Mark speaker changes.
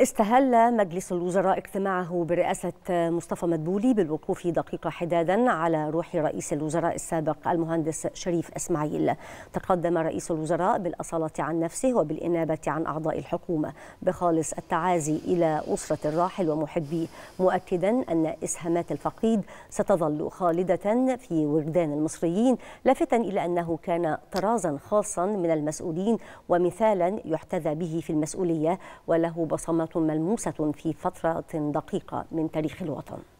Speaker 1: استهل مجلس الوزراء اجتماعه برئاسة مصطفى مدبولي بالوقوف دقيقة حدادا على روح رئيس الوزراء السابق المهندس شريف إسماعيل تقدم رئيس الوزراء بالأصالة عن نفسه وبالإنابة عن أعضاء الحكومة بخالص التعازي إلى أسرة الراحل ومحبيه مؤكدا أن إسهامات الفقيد ستظل خالدة في وجدان المصريين لافتا إلى أنه كان طرازا خاصا من المسؤولين ومثالا يحتذى به في المسؤولية وله بصمة ملموسة في فترة دقيقة من تاريخ الوطن